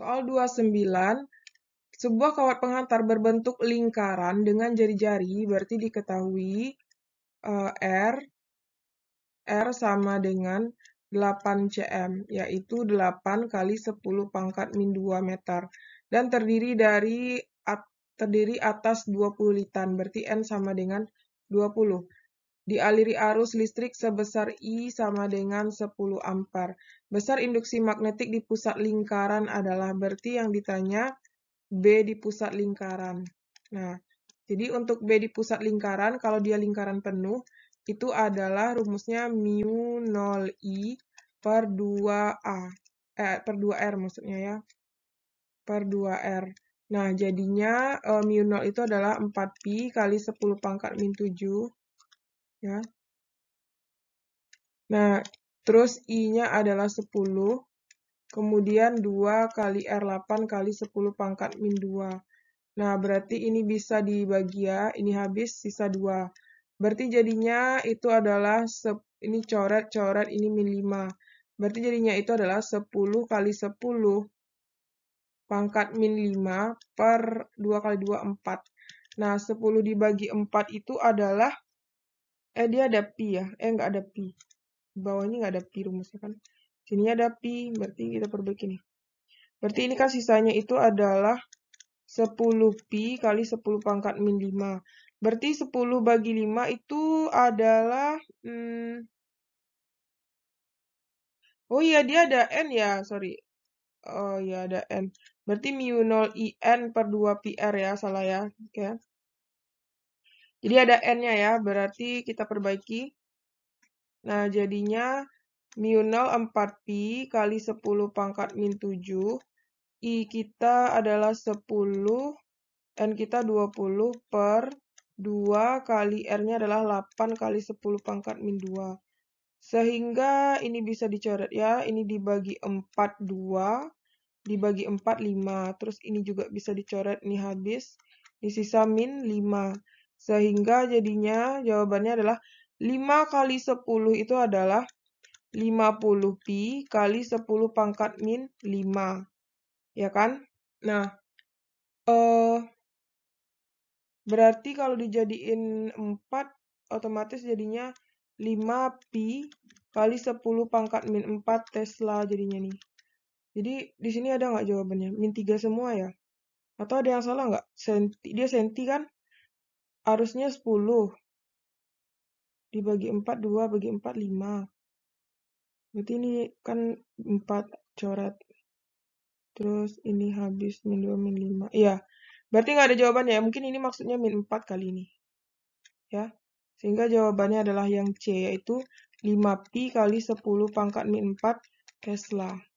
Soal 29, sebuah kawat pengantar berbentuk lingkaran dengan jari-jari berarti diketahui uh, R R sama dengan 8 cm, yaitu 8 kali 10 pangkat min 2 meter. Dan terdiri dari at, terdiri atas 20 litan, berarti N sama dengan 20 dialiri arus listrik sebesar I sama dengan 10 ampere. Besar induksi magnetik di pusat lingkaran adalah berarti yang ditanya B di pusat lingkaran. Nah, jadi untuk B di pusat lingkaran, kalau dia lingkaran penuh, itu adalah rumusnya mu 0I per 2A. Eh, per 2R maksudnya ya. Per 2R. Nah, jadinya e, mu 0 itu adalah 4Pi kali 10 pangkat min 7 ya. Nah, terus I-nya adalah 10, kemudian 2 kali R8 kali 10 pangkat min 2. Nah, berarti ini bisa dibagi ya, ini habis sisa 2. Berarti jadinya itu adalah, ini coret-coret, ini min 5. Berarti jadinya itu adalah 10 kali 10 pangkat min 5 per 2 kali 2, 4. Nah, 10 dibagi 4 itu adalah eh dia ada pi ya eh nggak ada pi bawahnya nggak ada pi rumusnya kan sini ada pi berarti kita perbaiki nih berarti ini kan sisanya itu adalah 10 pi kali 10 pangkat min 5 berarti 10 bagi 5 itu adalah hmm, oh iya dia ada n ya sorry oh iya ada n berarti mu 0 n per 2 pr ya salah ya oke okay. Ya. Jadi ada n-nya ya, berarti kita perbaiki. Nah, jadinya mu 0 4 p kali 10 pangkat min 7. I kita adalah 10, n kita 20 per 2 kali R-nya adalah 8 kali 10 pangkat min 2. Sehingga ini bisa dicoret ya, ini dibagi 4, 2, dibagi 4, 5. Terus ini juga bisa dicoret, Ini habis, ini sisa min 5. Sehingga jadinya jawabannya adalah 5 kali 10 itu adalah 50 pi kali 10 pangkat min 5. Ya kan? Nah, eh, berarti kalau dijadiin 4, otomatis jadinya 5 pi kali 10 pangkat min 4 Tesla jadinya nih. Jadi di sini ada nggak jawabannya? Min 3 semua ya? Atau ada yang salah nggak? Senti, dia senti kan? Harusnya 10. Dibagi 4, 2, bagi 4, 5. Berarti ini kan 4 coret. Terus ini habis min 2, min 5. Iya. Berarti nggak ada jawabannya. Mungkin ini maksudnya min 4 kali ini. Ya. Sehingga jawabannya adalah yang C, yaitu 5 pi kali 10 pangkat min 4 Tesla.